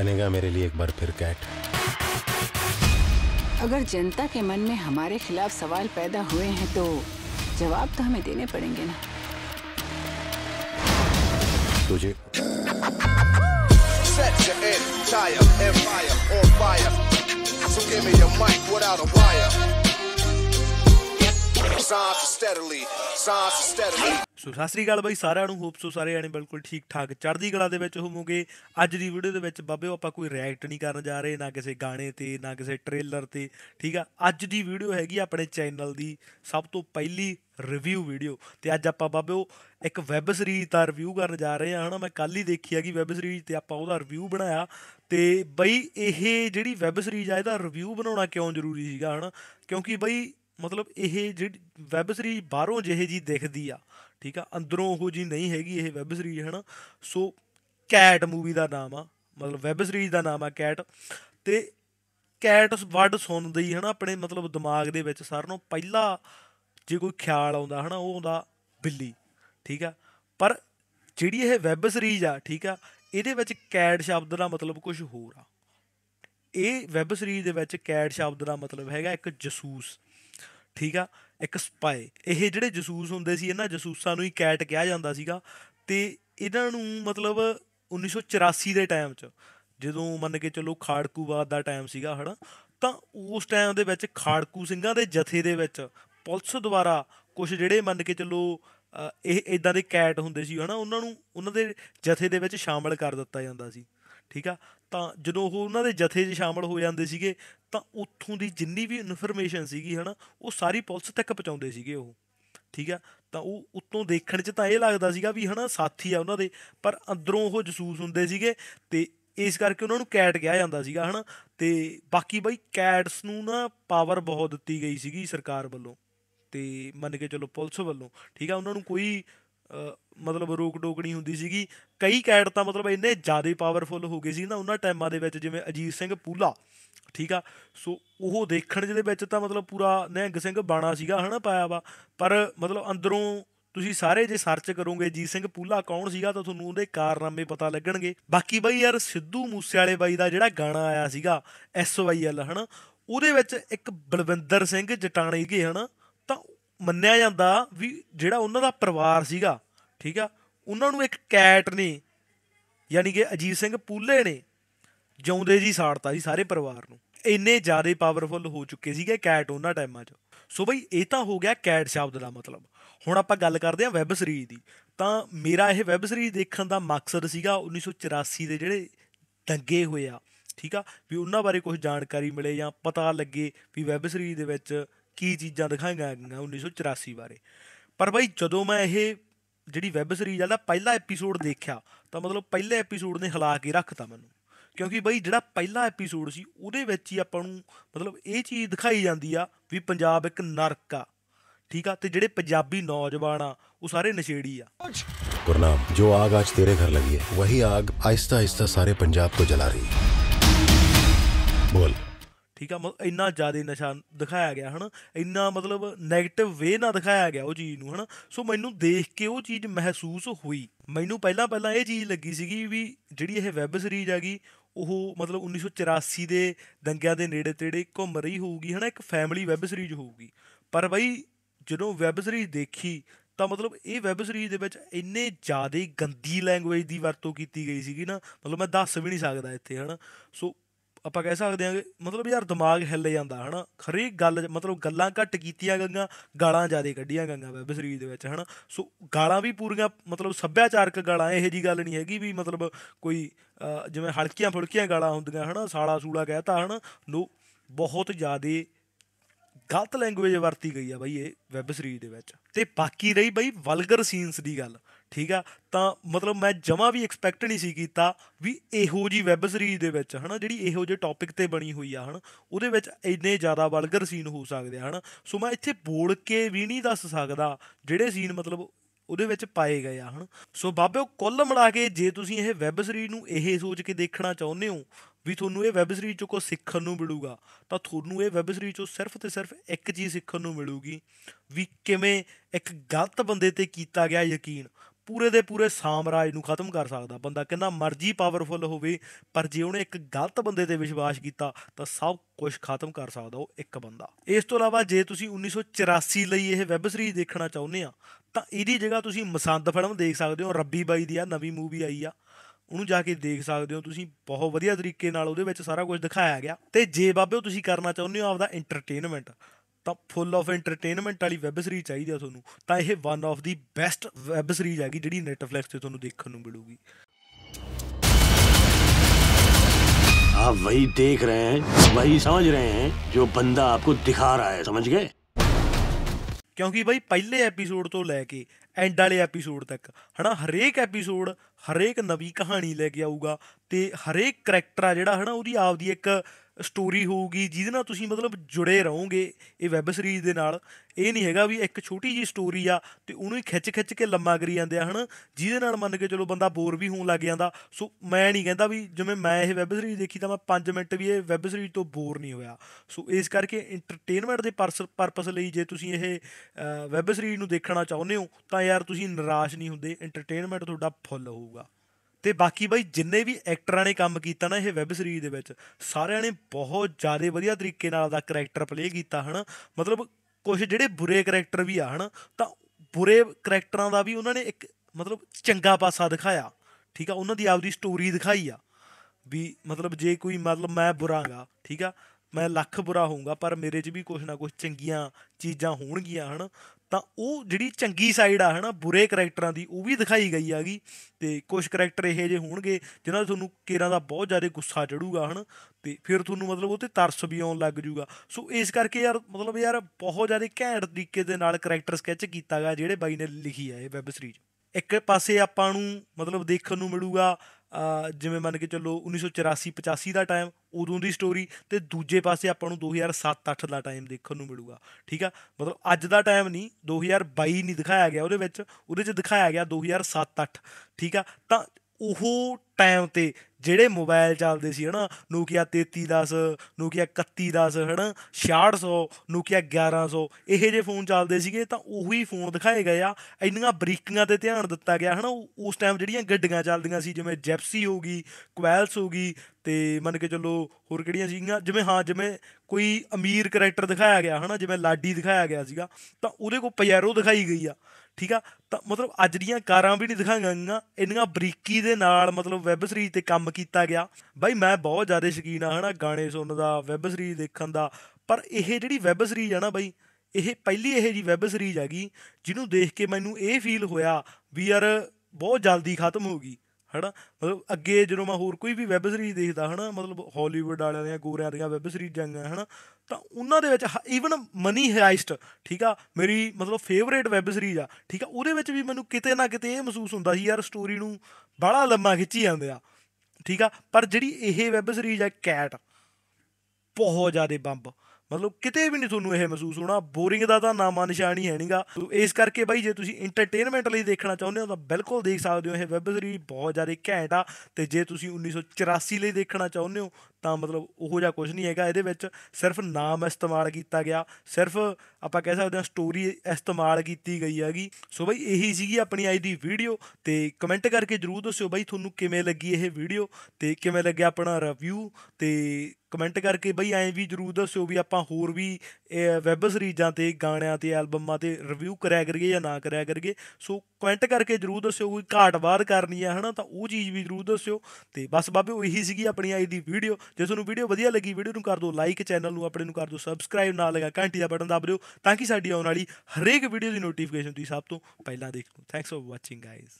बनेगा मेरे लिए एक बार फिर कैट अगर जनता के मन में हमारे खिलाफ सवाल पैदा हुए हैं तो जवाब तो हमें देने पड़ेंगे ना तुझे Set your entire empire on fire. So give me your mic without a word. steadily signs steadily ਸੋ ਸਤਿ ਸ੍ਰੀ ਅਕਾਲ ਬਾਈ ਸਾਰਿਆਂ ਨੂੰ ਹੋਪ ਸੋ ਸਾਰੇ ਆਣੇ ਬਿਲਕੁਲ ਠੀਕ ਠਾਕ ਚੜ੍ਹਦੀ ਕਲਾ ਦੇ ਵਿੱਚ ਹੋਵੋਗੇ ਅੱਜ ਦੀ ਵੀਡੀਓ ਦੇ ਵਿੱਚ ਬਾਬੇ ਆਪਾਂ ਕੋਈ ਰਿਐਕਟ ਨਹੀਂ ਕਰਨ ਜਾ ਰਹੇ ਨਾ ਕਿਸੇ ਗਾਣੇ ਤੇ ਨਾ ਕਿਸੇ ਟ੍ਰੇਲਰ ਤੇ ਠੀਕ ਆ ਅੱਜ ਦੀ ਵੀਡੀਓ ਹੈਗੀ ਆਪਣੇ ਚੈਨਲ ਦੀ ਸਭ ਤੋਂ ਪਹਿਲੀ ਰਿਵਿਊ ਵੀਡੀਓ ਤੇ ਅੱਜ ਆਪਾਂ ਬਾਬਿਓ ਇੱਕ ਵੈਬ ਸੀਰੀਜ਼ ਦਾ ਰਿਵਿਊ ਕਰਨ ਜਾ ਰਹੇ ਆ ਹਨਾ ਮੈਂ ਕੱਲ ਹੀ ਦੇਖੀ ਹੈਗੀ ਵੈਬ ਸੀਰੀਜ਼ ਤੇ ਆਪਾਂ ਉਹਦਾ ਰਿਵਿਊ ਬਣਾਇਆ ਤੇ ਬਈ ਇਹ ਜਿਹੜੀ ਵੈਬ ਸੀਰੀਜ਼ ਆ ਇਹਦਾ ਰਿਵਿਊ ਬਣਾਉਣਾ ਕਿਉਂ ਜ਼ਰੂਰੀ ਸੀਗਾ ਹਨਾ ਕਿਉਂਕਿ ਬਈ ਮਤਲਬ ਇਹ ਜਿਹੜੀ ਵੈਬ ਸੀਰੀਜ਼ ਬਾਹਰੋਂ ਜਿਹੇ ਜੀ ਦਿਖਦੀ ਆ ਠੀਕ ਆ ਅੰਦਰੋਂ ਉਹ ਜੀ ਨਹੀਂ ਹੈਗੀ ਇਹ ਵੈਬ ਸੀਰੀਜ਼ ਹਨਾ ਸੋ ਕੈਟ ਮੂਵੀ ਦਾ ਨਾਮ ਆ ਮਤਲਬ ਵੈਬ ਸੀਰੀਜ਼ ਦਾ ਨਾਮ ਆ ਕੈਟ ਤੇ ਕੈਟ ਵਰਡ ਸੁਣਦੇ ਹੀ ਹਨਾ ਆਪਣੇ ਮਤਲਬ ਦਿਮਾਗ ਦੇ ਵਿੱਚ ਸਾਰਿਆਂ ਨੂੰ ਪਹਿਲਾ ਜੇ ਕੋਈ ਖਿਆਲ ਆਉਂਦਾ ਹਨਾ ਉਹ ਆਉਂਦਾ ਬਿੱਲੀ ਠੀਕ ਆ ਪਰ ਜਿਹੜੀ ਇਹ ਵੈਬ ਸੀਰੀਜ਼ ਆ ਠੀਕ ਆ ਇਹਦੇ ਵਿੱਚ ਕੈਟ ਸ਼ਬਦ ਦਾ ਮਤਲਬ ਕੁਝ ਹੋਰ ਆ ਇਹ ਵੈਬ ਸੀਰੀਜ਼ ਦੇ ਵਿੱਚ ਕੈਟ ਸ਼ਬਦ ਦਾ ਮਤਲਬ ਹੈਗਾ ਇੱਕ ਜਸੂਸ ਠੀਕ ਆ ਇੱਕ ਸਪਾਈ ਇਹ ਜਿਹੜੇ ਜਸੂਸ ਹੁੰਦੇ ਸੀ ਇਹਨਾਂ ਜਸੂਸਾਂ ਨੂੰ ਹੀ ਕੈਟ ਕਿਹਾ ਜਾਂਦਾ ਸੀਗਾ ਤੇ ਇਹਨਾਂ ਨੂੰ ਮਤਲਬ 1984 ਦੇ ਟਾਈਮ 'ਚ ਜਦੋਂ ਮੰਨ ਕੇ ਚੱਲੋ ਖਾੜਕੂਵਾਦ ਦਾ ਟਾਈਮ ਸੀਗਾ ਹਨਾ ਤਾਂ ਉਸ ਟਾਈਮ ਦੇ ਵਿੱਚ ਖਾੜਕੂ ਸਿੰਘਾਂ ਦੇ ਜਥੇ ਦੇ ਵਿੱਚ ਪੁਲਿਸ ਦੁਆਰਾ ਕੁਝ ਜਿਹੜੇ ਮੰਨ ਕੇ ਚੱਲੋ ਇਹ ਇਦਾਂ ਦੇ ਕੈਟ ਹੁੰਦੇ ਸੀ ਹਨਾ ਉਹਨਾਂ ਨੂੰ ਉਹਨਾਂ ਦੇ ਜਥੇ ਦੇ ਵਿੱਚ ਸ਼ਾਮਲ ਕਰ ਦਿੱਤਾ ਜਾਂਦਾ ਸੀ ਠੀਕ ਆ ਤਾਂ ਜਦੋਂ ਉਹ ਉਹਨਾਂ ਦੇ ਜਥੇ 'ਚ ਸ਼ਾਮਲ ਹੋ ਜਾਂਦੇ ਸੀਗੇ ਤਾਂ ਉੱਥੋਂ ਦੀ ਜਿੰਨੀ ਵੀ ਇਨਫੋਰਮੇਸ਼ਨ ਸੀਗੀ ਹਨਾ ਉਹ ਸਾਰੀ ਪੁਲਿਸ ਤੱਕ ਪਹੁੰਚਾਉਂਦੇ ਸੀਗੇ ਉਹ ਠੀਕ ਆ ਤਾਂ ਉਹ ਉੱਤੋਂ ਦੇਖਣ 'ਚ ਤਾਂ ਇਹ ਲੱਗਦਾ ਸੀਗਾ ਵੀ ਹਨਾ ਸਾਥੀ ਆ ਉਹਨਾਂ ਦੇ ਪਰ ਅੰਦਰੋਂ ਉਹ ਜਸੂਸ ਹੁੰਦੇ ਸੀਗੇ ਤੇ ਇਸ ਕਰਕੇ ਉਹਨਾਂ ਨੂੰ ਕੈਟ ਕਿਹਾ ਜਾਂਦਾ ਸੀਗਾ ਹਨਾ ਤੇ ਬਾਕੀ ਬਾਈ ਕੈਟਸ ਨੂੰ ਨਾ ਪਾਵਰ ਬਹੁਤ ਦਿੱਤੀ ਗਈ ਸੀਗੀ ਸਰਕਾਰ ਵੱਲੋਂ ਤੇ ਮੰਨ ਕੇ ਚਲੋ ਪੁਲਿਸ ਵੱਲੋਂ ਠੀਕ ਆ ਉਹਨਾਂ ਨੂੰ ਕੋਈ ਮਤਲਬ ਰੋਕ ਟੋਕ ਨਹੀਂ ਹੁੰਦੀ ਸੀਗੀ ਕਈ ਕੈਟ ਤਾਂ ਮਤਲਬ ਇੰਨੇ ਜ਼ਿਆਦਾ ਪਾਵਰਫੁਲ ਹੋ ਗਏ ਸੀ ਨਾ ਉਹਨਾਂ ਟਾਈਮਾਂ ਦੇ ਵਿੱਚ ਜਿਵੇਂ ਅਜੀਤ ਸਿੰਘ ਪੂਲਾ ਠੀਕ ਆ ਸੋ ਉਹ ਦੇਖਣ ਜਿਹਦੇ ਵਿੱਚ ਤਾਂ ਮਤਲਬ ਪੂਰਾ ਨਹਿੰਗ ਸਿੰਘ ਬਾਣਾ ਸੀਗਾ ਹਨਾ ਪਾਇਆ ਵਾ ਪਰ ਮਤਲਬ ਅੰਦਰੋਂ ਤੁਸੀਂ ਸਾਰੇ ਜੇ ਸਰਚ ਕਰੋਗੇ ਜੀ ਸਿੰਘ ਪੂਲਾ ਕੌਣ ਸੀਗਾ ਤਾਂ ਤੁਹਾਨੂੰ ਉਹਦੇ ਕਾਰਨਾਮੇ ਪਤਾ ਲੱਗਣਗੇ ਬਾਕੀ ਬਈ ਯਾਰ ਸਿੱਧੂ ਮੂਸੇ ਵਾਲੇ ਬਾਈ ਦਾ ਜਿਹੜਾ ਗਾਣਾ ਆਇਆ ਸੀਗਾ ਐਲ ਹਨਾ ਉਹਦੇ ਵਿੱਚ ਇੱਕ ਬਲਵਿੰਦਰ ਸਿੰਘ ਜਟਾਣੇ ਗਏ ਹਨਾ ਮੰਨਿਆ ਜਾਂਦਾ ਵੀ ਜਿਹੜਾ ਉਹਨਾਂ ਦਾ ਪਰਿਵਾਰ ਸੀਗਾ ਠੀਕ ਆ ਉਹਨਾਂ ਨੂੰ ਇੱਕ ਕੈਟ ਨੇ ਯਾਨੀ ਕਿ ਅਜੀਤ ਸਿੰਘ ਪੂਲੇ ਨੇ ਜਿਉਂਦੇ ਜੀ ਸਾੜਤਾ ਸੀ ਸਾਰੇ ਪਰਿਵਾਰ ਨੂੰ ਇੰਨੇ ਜ਼ਿਆਦਾ ਪਾਵਰਫੁਲ ਹੋ ਚੁੱਕੇ ਸੀਗੇ ਕੈਟ ਉਹਨਾਂ ਟਾਈਮਾਂ 'ਚ ਸੋ ਬਈ ਇਹ ਤਾਂ ਹੋ ਗਿਆ ਕੈਟ ਸ਼ਬਦ ਦਾ ਮਤਲਬ ਹੁਣ ਆਪਾਂ ਗੱਲ ਕਰਦੇ ਆ ਵੈਬ ਸੀਰੀਜ਼ ਦੀ ਤਾਂ ਮੇਰਾ ਇਹ ਵੈਬ ਸੀਰੀਜ਼ ਦੇਖਣ ਦਾ ਮਕਸਦ ਸੀਗਾ 1984 ਦੇ ਜਿਹੜੇ ਦੰਗੇ ਹੋਏ ਆ ਠੀਕ ਆ ਵੀ ਉਹਨਾਂ ਬਾਰੇ ਕੁਝ ਜਾਣਕਾਰੀ ਮਿਲੇ ਜਾਂ ਪਤਾ ਲੱਗੇ ਵੀ ਵੈਬ ਸੀਰੀਜ਼ ਦੇ ਵਿੱਚ ਕੀ ਚੀਜ਼ਾਂ ਦਿਖਾਈਆਂ ਗਈਆਂ 1984 ਬਾਰੇ ਪਰ ਭਾਈ ਜਦੋਂ ਮੈਂ ਇਹ ਜਿਹੜੀ ਵੈਬ ਸੀਰੀਜ਼ ਦਾ ਪਹਿਲਾ ਐਪੀਸੋਡ ਦੇਖਿਆ ਤਾਂ ਮਤਲਬ ਪਹਿਲੇ ਐਪੀਸੋਡ ਨੇ ਹਿਲਾ ਕੇ ਰੱਖਤਾ ਮੈਨੂੰ ਕਿਉਂਕਿ ਬਈ ਜਿਹੜਾ ਪਹਿਲਾ ਐਪੀਸੋਡ ਸੀ ਉਹਦੇ ਵਿੱਚ ਹੀ ਆਪਾਂ ਨੂੰ ਮਤਲਬ ਇਹ ਚੀਜ਼ ਦਿਖਾਈ ਜਾਂਦੀ ਆ ਵੀ ਪੰਜਾਬ ਇੱਕ ਨਰਕ ਆ ਠੀਕ ਆ ਤੇ ਜਿਹੜੇ ਪੰਜਾਬੀ ਨੌਜਵਾਨ ਆ ਉਹ ਸਾਰੇ ਨਸ਼ੇੜੀ ਆ ਗੁਰਨਾਮ ਜੋ ਆਗ ਅੱਜ ਤੇਰੇ ਘਰ ਲੱਗੀ ਹੈ ਵਹੀ ਆਗ ਆਇਸਤਾ ਆਇਸਤਾ ਸਾਰੇ ਪੰਜਾਬ ਕੋ ਜਲਾ ਰਹੀ ਹੈ ਠੀਕ ਆ ਮਤਲਬ ਇੰਨਾ ਜ਼ਿਆਦਾ ਨਸ਼ਾ ਦਿਖਾਇਆ ਗਿਆ ਹਨ ਇੰਨਾ ਮਤਲਬ 네ਗੇਟਿਵ ਵੇ ਨਾ ਦਿਖਾਇਆ ਗਿਆ ਉਹ ਚੀਜ਼ ਨੂੰ ਹਨ ਸੋ ਮੈਨੂੰ ਦੇਖ ਕੇ ਉਹ ਚੀਜ਼ ਮਹਿਸੂਸ ਹੋਈ ਮੈਨੂੰ ਪਹਿਲਾਂ ਪਹਿਲਾਂ ਇਹ ਚੀਜ਼ ਲੱਗੀ ਸੀਗੀ ਵੀ ਜਿਹੜੀ ਇਹ ਵੈਬ ਸੀਰੀਜ਼ ਗਈ ਉਹ ਮਤਲਬ 1984 ਦੇ ਦੰਗਿਆਂ ਦੇ ਨੇੜੇ ਤੇੜੇ ਘੁੰਮ ਰਹੀ ਹੋਊਗੀ ਹਨਾ ਇੱਕ ਫੈਮਿਲੀ ਵੈਬ ਸੀਰੀਜ਼ ਹੋਊਗੀ ਪਰ ਬਈ ਜਦੋਂ ਵੈਬ ਸੀਰੀਜ਼ ਦੇਖੀ ਤਾਂ ਮਤਲਬ ਇਹ ਵੈਬ ਸੀਰੀਜ਼ ਦੇ ਵਿੱਚ ਇੰਨੇ ਜ਼ਿਆਦਾ ਗੰਦੀ ਲੈਂਗੁਏਜ ਦੀ ਵਰਤੋਂ ਕੀਤੀ ਗਈ ਸੀਗੀ ਨਾ ਮਤਲਬ ਮੈਂ ਦੱਸ ਵੀ ਨਹੀਂ ਸਕਦਾ ਇੱਥੇ ਹਨਾ ਸੋ ਆਪਾਂ ਕਹਿ ਸਕਦੇ ਹਾਂ ਮਤਲਬ ਯਾਰ ਦਿਮਾਗ ਹਿੱਲ ਜਾਂਦਾ ਹਨਾ ਖਰੀ ਗੱਲ ਮਤਲਬ ਗੱਲਾਂ ਘੱਟ ਕੀਤੀਆਂ ਗਈਆਂ ਗਾਲਾਂ ਜ਼ਿਆਦਾ ਕੱਢੀਆਂ ਗਈਆਂ ਵੈਬ ਸਰੀਰ ਦੇ ਵਿੱਚ ਹਨਾ ਸੋ ਗਾਲਾਂ ਵੀ ਪੂਰੀਆਂ ਮਤਲਬ ਸੱਭਿਆਚਾਰਕ ਗਾਲਾਂ ਇਹੋ ਜੀ ਗੱਲ ਨਹੀਂ ਹੈਗੀ ਵੀ ਮਤਲਬ ਕੋਈ ਜਿਵੇਂ ਹਲਕੀਆਂ ਫੁਲਕੀਆਂ ਗਾਲਾਂ ਹੁੰਦੀਆਂ ਹਨਾ ਸਾਲਾ ਸੂਲਾ ਕਹਿਤਾ ਹਨਾ ਨੋ ਬਹੁਤ ਜ਼ਿਆਦਾ ਗਲਤ ਲੈਂਗੁਏਜ ਵਰਤੀ ਗਈ ਆ ਬਾਈ ਇਹ ਵੈਬ ਸਰੀਰ ਦੇ ਵਿੱਚ ਤੇ ਬਾਕੀ ਰਹੀ ਬਾਈ ਵਲਗਰ ਸੀਨਸ ਦੀ ਗੱਲ ਠੀਕ ਆ ਤਾਂ ਮਤਲਬ ਮੈਂ ਜਮਾ ਵੀ ਐਕਸਪੈਕਟ ਨਹੀਂ ਸੀ ਕੀਤਾ ਵੀ ਇਹੋ ਜੀ ਵੈਬ ਸੀਰੀਜ਼ ਦੇ ਵਿੱਚ ਹਨਾ ਜਿਹੜੀ ਇਹੋ ਜੇ ਟੌਪਿਕ ਤੇ ਬਣੀ ਹੋਈ ਆ ਹਨਾ ਉਹਦੇ ਵਿੱਚ ਇੰਨੇ ਜ਼ਿਆਦਾ ਵਲਗਰ ਸੀਨ ਹੋ ਸਕਦੇ ਆ ਹਨਾ ਸੋ ਮੈਂ ਇੱਥੇ ਬੋਲ ਕੇ ਵੀ ਨਹੀਂ ਦੱਸ ਸਕਦਾ ਜਿਹੜੇ ਸੀਨ ਮਤਲਬ ਉਹਦੇ ਵਿੱਚ ਪਾਏ ਗਏ ਆ ਹਨਾ ਸੋ ਬਾਬਿਓ ਕੁੱਲ ਮਿਲਾ ਕੇ ਜੇ ਤੁਸੀਂ ਇਹ ਵੈਬ ਸੀਰੀਜ਼ ਨੂੰ ਇਹ ਸੋਚ ਕੇ ਦੇਖਣਾ ਚਾਹੁੰਦੇ ਹੋ ਵੀ ਤੁਹਾਨੂੰ ਇਹ ਵੈਬ ਸੀਰੀਜ਼ ਚੋਂ ਕੁਝ ਸਿੱਖਣ ਨੂੰ ਮਿਲੂਗਾ ਤਾਂ ਤੁਹਾਨੂੰ ਇਹ ਵੈਬ ਸੀਰੀਜ਼ ਚੋਂ ਸਿਰਫ ਤੇ ਸਿਰਫ ਇੱਕ ਚੀਜ਼ ਸਿੱਖਣ ਨੂੰ ਮਿਲੂਗੀ ਵੀ ਕਿਵੇਂ ਇੱਕ ਗਲਤ ਬੰਦੇ ਤੇ ਕੀਤਾ ਗਿਆ ਯਕੀਨ ਪੂਰੇ ਦੇ ਪੂਰੇ ਸਾਮਰਾਜ ਨੂੰ ਖਤਮ ਕਰ ਸਕਦਾ ਬੰਦਾ ਕਹਿੰਦਾ ਮਰਜ਼ੀ ਪਾਵਰਫੁਲ ਹੋਵੇ ਪਰ ਜੇ ਉਹਨੇ ਇੱਕ ਗਲਤ ਬੰਦੇ ਤੇ ਵਿਸ਼ਵਾਸ ਕੀਤਾ ਤਾਂ ਸਭ ਕੁਝ ਖਤਮ ਕਰ ਸਕਦਾ ਉਹ ਇੱਕ ਬੰਦਾ ਇਸ ਤੋਂ ਇਲਾਵਾ ਜੇ ਤੁਸੀਂ 1984 ਲਈ ਇਹ ਵੈਬ ਸੀਰੀਜ਼ ਦੇਖਣਾ ਚਾਹੁੰਦੇ ਆ ਤਾਂ ਇਹਦੀ ਜਗ੍ਹਾ ਤੁਸੀਂ ਮਸੰਦ ਫਿਲਮ ਦੇਖ ਸਕਦੇ ਹੋ ਰੱਬੀ ਬਾਈ ਦੀ ਆ ਨਵੀਂ ਮੂਵੀ ਆਈ ਆ ਉਹਨੂੰ ਜਾ ਕੇ ਦੇਖ ਸਕਦੇ ਹੋ ਤੁਸੀਂ ਬਹੁਤ ਵਧੀਆ ਤਰੀਕੇ ਨਾਲ ਉਹਦੇ ਵਿੱਚ ਸਾਰਾ ਕੁਝ ਦਿਖਾਇਆ ਗਿਆ ਤੇ ਜੇ ਬਾਬੇ ਤੁਸੀਂ ਕਰਨਾ ਚਾਹੁੰਦੇ ਹੋ ਆਪਦਾ ਐਂਟਰਟੇਨਮੈਂਟ ਤਾਂ ਫੁੱਲ ਆਫ ਐਂਟਰਟੇਨਮੈਂਟ ਵਾਲੀ ਵੈਬ ਸੀਰੀਜ਼ ਚਾਹੀਦੀ ਆ ਤੁਹਾਨੂੰ ਤਾਂ ਇਹ one of the best web series ਹੈਗੀ ਜਿਹੜੀ ਨੈਟਫਲਿਕਸ ਤੇ ਤੁਹਾਨੂੰ ਦੇਖਣ ਨੂੰ ਮਿਲੂਗੀ ਆ ਵਹੀ ਦੇਖ ਰਹੇ ਹੈ ਵਹੀ ਸਮਝ ਰਹੇ ਹੈ ਜੋ ਬੰਦਾ ਆਪਕੋ ਦਿਖਾ ਰਹਾ ਹੈ ਸਮਝ ਗਏ ਕਿਉਂਕਿ ਭਾਈ ਪਹਿਲੇ ਐਪੀਸੋਡ ਤੋਂ ਲੈ ਕੇ ਐਂਡ ਵਾਲੇ ਐਪੀਸੋਡ ਤੱਕ ਹਨਾ ਹਰੇਕ ਐਪੀਸੋਡ ਹਰੇਕ ਨਵੀਂ ਕਹਾਣੀ ਲੈ ਕੇ ਆਊਗਾ ਤੇ ਹਰੇਕ ਕੈਰੈਕਟਰ ਆ ਜਿਹੜਾ ਹਨਾ ਉਹਦੀ ਆਪਦੀ ਇੱਕ ਸਟੋਰੀ ਹੋਊਗੀ ਜਿਹਦੇ ਨਾਲ ਤੁਸੀਂ ਮਤਲਬ ਜੁੜੇ ਰਹੋਗੇ ਇਹ ਵੈਬ ਸੀਰੀਜ਼ ਦੇ ਨਾਲ ਇਹ ਨਹੀਂ ਹੈਗਾ ਵੀ ਇੱਕ ਛੋਟੀ ਜੀ ਸਟੋਰੀ ਆ ਤੇ ਉਹਨੂੰ ਹੀ ਖਿੱਚ-ਖਿੱਚ ਕੇ ਲੰਮਾ ਕਰੀ ਜਾਂਦੇ ਆ ਹਨ ਜਿਹਦੇ ਨਾਲ ਮੰਨ ਕੇ ਚਲੋ ਬੰਦਾ ਬੋਰ ਵੀ ਹੋਣ ਲੱਗ ਜਾਂਦਾ ਸੋ ਮੈਂ ਨਹੀਂ ਕਹਿੰਦਾ ਵੀ ਜਿਵੇਂ ਮੈਂ ਇਹ ਵੈਬ ਸੀਰੀਜ਼ ਦੇਖੀ ਤਾਂ ਮੈਂ 5 ਮਿੰਟ ਵੀ ਇਹ ਵੈਬ ਸੀਰੀਜ਼ ਤੋਂ ਬੋਰ ਨਹੀਂ ਹੋਇਆ ਸੋ ਇਸ ਕਰਕੇ ਐਂਟਰਟੇਨਮੈਂਟ ਦੇ ਪਰਪਸ ਲਈ ਜੇ ਤੁਸੀਂ ਇਹ ਵੈਬ ਸੀਰੀਜ਼ ਨੂੰ ਦੇਖਣਾ ਚਾਹੁੰਦੇ ਹੋ ਤਾਂ ਯਾਰ ਤੁਸੀਂ ਨਿਰਾਸ਼ ਨਹੀਂ ਹੁੰਦੇ ਐਂਟਰਟੇਨਮੈਂਟ ਤੁਹਾਡਾ ਫੁੱਲ ਹੋਊਗਾ ਤੇ ਬਾਕੀ ਬਾਈ ਜਿੰਨੇ ਵੀ ਐਕਟਰਾਂ ਨੇ ਕੰਮ ਕੀਤਾ ਨਾ ਇਹ ਵੈਬ ਸੀਰੀਜ਼ ਦੇ ਵਿੱਚ ਸਾਰਿਆਂ ਨੇ ਬਹੁਤ ਜ਼ਿਆਦਾ ਵਧੀਆ ਤਰੀਕੇ ਨਾਲ ਦਾ ਕੈਰੈਕਟਰ ਪਲੇ ਕੀਤਾ ਹਨ ਮਤਲਬ ਕੁਝ ਜਿਹੜੇ ਬੁਰੇ ਕੈਰੈਕਟਰ ਵੀ ਆ ਹਨ ਤਾਂ ਬੁਰੇ ਕੈਰੈਕਟਰਾਂ ਦਾ ਵੀ ਉਹਨਾਂ ਨੇ ਇੱਕ ਮਤਲਬ ਚੰਗਾ ਪਾਸਾ ਦਿਖਾਇਆ ਠੀਕ ਆ ਉਹਨਾਂ ਦੀ ਆਪਦੀ ਸਟੋਰੀ ਦਿਖਾਈ ਆ ਵੀ ਮਤਲਬ ਜੇ ਕੋਈ ਮਤਲਬ ਮੈਂ ਬੁਰਾਗਾ ਠੀਕ ਆ ਮੈਂ ਲੱਖ ਬੁਰਾ ਹੋਊਗਾ ਪਰ ਮੇਰੇ 'ਚ ਵੀ ਕੁਝ ਨਾ ਕੁਝ ਚੰਗੀਆਂ ਚੀਜ਼ਾਂ ਹੋਣਗੀਆਂ ਹਨ ਤਾਂ ਉਹ ਜਿਹੜੀ ਚੰਗੀ ਸਾਈਡ ਆ ਹਨਾ ਬੁਰੇ ਕੈਰੈਕਟਰਾਂ ਦੀ ਉਹ ਵੀ ਦਿਖਾਈ ਗਈ ਆਗੀ ਤੇ ਕੁਝ ਕੈਰੈਕਟਰ ਇਹੋ ਜਿਹੇ ਹੋਣਗੇ ਜਿਨ੍ਹਾਂ 'ਤੇ ਤੁਹਾਨੂੰ ਕੇਰਾਂ ਦਾ ਬਹੁਤ ਜ਼ਿਆਦਾ ਗੁੱਸਾ ਚੜੂਗਾ ਹਨਾ ਤੇ ਫਿਰ ਤੁਹਾਨੂੰ ਮਤਲਬ ਉਹ ਤੇ ਤਰਸ ਵੀ ਆਉਣ ਲੱਗ ਜੂਗਾ ਸੋ ਇਸ ਕਰਕੇ ਯਾਰ ਮਤਲਬ ਯਾਰ ਬਹੁਤ ਜ਼ਿਆਦਾ ਘੈਂਟ ਤਰੀਕੇ ਦੇ ਨਾਲ ਕੈਰੈਕਟਰ ਸਕੈਚ ਕੀਤਾਗਾ ਜਿਹੜੇ ਬਾਈ ਨੇ ਲਿਖੀ ਆ ਇਹ ਵੈਬ ਸੀਰੀਜ਼ ਇੱਕ ਪਾਸੇ ਆਪਾਂ ਨੂੰ ਮਤਲਬ ਦੇਖਣ ਨੂੰ ਮਿਲੂਗਾ ਜਿਵੇਂ ਮੰਨ ਕੇ ਚੱਲੋ 1984 85 ਦਾ ਟਾਈਮ ਉਦੋਂ ਦੀ ਸਟੋਰੀ ਤੇ ਦੂਜੇ ਪਾਸੇ ਆਪਾਂ ਨੂੰ 2007 8 ਦਾ ਟਾਈਮ ਦੇਖਣ ਨੂੰ ਮਿਲੂਗਾ ਠੀਕ ਆ ਮਤਲਬ ਅੱਜ ਦਾ ਟਾਈਮ ਨਹੀਂ 2022 ਨਹੀਂ ਦਿਖਾਇਆ ਗਿਆ ਉਹਦੇ ਵਿੱਚ ਉਹਦੇ 'ਚ ਦਿਖਾਇਆ ਗਿਆ 2007 8 ਠੀਕ ਆ ਤਾਂ ਉਹ ਟਾਈਮ ਤੇ ਜਿਹੜੇ ਮੋਬਾਈਲ ਚੱਲਦੇ ਸੀ ਹਨਾ ਨੋਕੀਆ 3310 ਨੋਕੀਆ 3110 ਹਨਾ 6600 ਨੋਕੀਆ 1100 ਇਹੇ ਜੇ ਫੋਨ ਚੱਲਦੇ ਸੀਗੇ ਤਾਂ ਉਹੀ ਫੋਨ ਦਿਖਾਏ ਗਏ ਆ ਇੰਨੀਆਂ ਬਰੀਕੀਆਂ ਤੇ ਧਿਆਨ ਦਿੱਤਾ ਗਿਆ ਹਨਾ ਉਸ ਟਾਈਮ ਜਿਹੜੀਆਂ ਗੱਡੀਆਂ ਚੱਲਦੀਆਂ ਸੀ ਜਿਵੇਂ ਜੈਪਸੀ ਹੋ ਗਈ ਕੁਐਲਸ ਹੋ ਗਈ ਤੇ ਮੰਨ ਕੇ ਚੱਲੋ ਹੋਰ ਕਿਹੜੀਆਂ ਸੀਗੀਆਂ ਜਿਵੇਂ ਹਾਂ ਜਿਵੇਂ ਕੋਈ ਅਮੀਰ ਕੈਰੈਕਟਰ ਦਿਖਾਇਆ ਗਿਆ ਹਨਾ ਜਿਵੇਂ ਲਾਡੀ ਦਿਖਾਇਆ ਗਿਆ ਸੀਗਾ ਤਾਂ ਉਹਦੇ ਕੋ ਪਜੈਰੋ ਦਿਖਾਈ ਗਈ ਆ ਠੀਕ ਆ ਤਾਂ ਮਤਲਬ ਅੱਜ ਦੀਆਂ ਕਾਰਾਂ ਵੀ ਨਹੀਂ ਦਿਖਾਈਆਂ ਇੰਨੀਆਂ ਬਰੀਕੀ ਦੇ ਨਾਲ ਮਤਲਬ ਵੈਬ ਸੀਰੀਜ਼ ਤੇ ਕੰਮ ਕੀਤਾ ਗਿਆ ਬਾਈ ਮੈਂ ਬਹੁਤ ਜ਼ਿਆਦਾ ਸ਼ਕੀਨ ਆ ਹਨਾ ਗਾਣੇ ਸੁਣਨ ਦਾ ਵੈਬ ਸੀਰੀਜ਼ ਦੇਖਣ ਦਾ ਪਰ ਇਹ ਜਿਹੜੀ ਵੈਬ ਸੀਰੀਜ਼ ਆ ਨਾ ਬਾਈ ਇਹ ਪਹਿਲੀ ਇਹ ਜੀ ਵੈਬ ਸੀਰੀਜ਼ ਆ ਗਈ ਜਿਹਨੂੰ ਦੇਖ ਕੇ ਮੈਨੂੰ ਇਹ ਫੀਲ ਹੋਇਆ ਵੀ ਯਾਰ ਬਹੁਤ ਜਲਦੀ ਖਤਮ ਹੋ ਗਈ ਹਣਾ ਮਤਲਬ ਅੱਗੇ ਜਦੋਂ ਮੈਂ ਹੋਰ ਕੋਈ ਵੀ ਵੈਬ ਸੀਰੀਜ਼ ਦੇਖਦਾ ਹਨਾ ਮਤਲਬ ਹਾਲੀਵੁੱਡ ਵਾਲਿਆਂ ਦੀਆਂ ਗੋਰਿਆਂ ਦੀਆਂ ਵੈਬ ਸੀਰੀਜ਼ਾਂ ਆਈਆਂ ਹਨਾ ਤਾਂ ਉਹਨਾਂ ਦੇ ਵਿੱਚ ਇਵਨ ਮਨੀ ਹਾਈਸਟ ਠੀਕ ਆ ਮੇਰੀ ਮਤਲਬ ਫੇਵਰੇਟ ਵੈਬ ਸੀਰੀਜ਼ ਆ ਠੀਕ ਆ ਉਹਦੇ ਵਿੱਚ ਵੀ ਮੈਨੂੰ ਕਿਤੇ ਨਾ ਕਿਤੇ ਇਹ ਮਹਿਸੂਸ ਹੁੰਦਾ ਸੀ ਯਾਰ ਸਟੋਰੀ ਨੂੰ ਬੜਾ ਲੰਮਾ ਖਿੱਚੀ ਜਾਂਦੇ ਆ ਠੀਕ ਆ ਪਰ ਜਿਹੜੀ ਇਹ ਵੈਬ ਸੀਰੀਜ਼ ਆ ਕੈਟ ਬਹੁਤ ਜ਼ਿਆਦਾ ਬੰਬ ਮਤਲਬ ਕਿਤੇ ਵੀ ਨਹੀਂ ਤੁਹਾਨੂੰ ਇਹ ਮਹਿਸੂਸ ਹੋਣਾ ਬੋਰਿੰਗ ਦਾ ਤਾਂ ਨਾਮਾ ਨਿਸ਼ਾਨ ਹੀ ਹੈ ਨਹੀਂਗਾ ਇਸ ਕਰਕੇ ਬਾਈ ਜੇ ਤੁਸੀਂ ਐਂਟਰਟੇਨਮੈਂਟ ਲਈ ਦੇਖਣਾ ਚਾਹੁੰਦੇ ਹੋ ਤਾਂ ਬਿਲਕੁਲ ਦੇਖ ਸਕਦੇ ਹੋ ਇਹ ਵੈਬ ਸੀਰੀਜ਼ ਬਹੁਤ ਜ਼ਿਆਦਾ ਘੈਂਟ ਆ ਤੇ ਜੇ ਤੁਸੀਂ 1984 ਲਈ ਦੇਖਣਾ ਚਾਹੁੰਦੇ ਹੋ ਤਾਂ ਮਤਲਬ ਉਹੋ ਜਿਹਾ ਕੁਝ ਨਹੀਂ ਹੈਗਾ ਇਹਦੇ ਵਿੱਚ ਸਿਰਫ ਨਾਮ ਇਸਤੇਮਾਲ ਕੀਤਾ ਗਿਆ ਸਿਰਫ ਆਪਾਂ ਕਹਿ ਸਕਦੇ ਹਾਂ ਸਟੋਰੀ ਇਸਤੇਮਾਲ ਕੀਤੀ ਗਈ ਹੈਗੀ ਸੋ ਬਾਈ ਇਹੀ ਸੀਗੀ ਆਪਣੀ ਅੱਜ ਦੀ ਵੀਡੀਓ ਤੇ ਕਮੈਂਟ ਕਰਕੇ ਜਰੂਰ ਦੱਸਿਓ ਬਾਈ ਤੁਹਾਨੂੰ ਕਿਵੇਂ ਲੱਗੀ ਇਹ ਵੀਡੀਓ ਤੇ ਕਿਵੇਂ ਲੱਗਿਆ ਆਪਣਾ ਰਿਵਿਊ ਤੇ ਕਮੈਂਟ ਕਰਕੇ ਬਈ ਐਂ ਵੀ ਜਰੂਰ ਦੱਸਿਓ ਵੀ ਆਪਾਂ ਹੋਰ ਵੀ ਵੈਬ ਸੀਰੀਜ਼ਾਂ ਤੇ ਗਾਣਿਆਂ ਤੇ ਐਲਬਮਾਂ ਤੇ ਰਿਵਿਊ ਕਰਿਆ ਕਰੀਏ ਜਾਂ ਨਾ ਕਰਿਆ ਕਰੀਏ ਸੋ ਕਮੈਂਟ ਕਰਕੇ ਜਰੂਰ ਦੱਸਿਓ ਕੋਈ ਘਾਟ ਬਾਤ ਕਰਨੀ ਆ ਹਨਾ ਤਾਂ ਉਹ ਚੀਜ਼ ਵੀ ਜਰੂਰ ਦੱਸਿਓ ਤੇ ਬਸ ਬਾਬੇ ਉਹੀ ਸੀਗੀ ਆਪਣੀ ਅੱਜ ਦੀ ਵੀਡੀਓ ਜੇ ਤੁਹਾਨੂੰ ਵੀਡੀਓ ਵਧੀਆ ਲੱਗੀ ਵੀਡੀਓ ਨੂੰ ਕਰ ਦਿਓ ਲਾਈਕ ਚੈਨਲ ਨੂੰ ਆਪਣੇ ਨੂੰ ਕਰ ਦਿਓ ਸਬਸਕ੍ਰਾਈਬ ਨਾਲ ਲਗਾ ਘੰਟੀ ਦਾ ਬਟਨ ਦਬਾ ਦਿਓ ਤਾਂ ਕਿ ਸਾਡੀ ਆਉਣ ਵਾਲੀ ਹਰੇਕ ਵੀਡੀਓ ਦੀ ਨੋਟੀਫਿਕੇਸ਼ਨ ਤੁਸੀਂ ਸਭ ਤੋਂ ਪਹਿਲਾਂ ਦੇਖ ਲਓ thanks for watching guys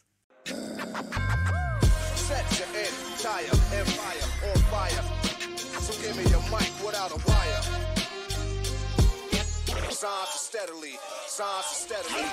Set your entire empire on fire. So give me a mic without a wire. Signs steadily, signs steadily.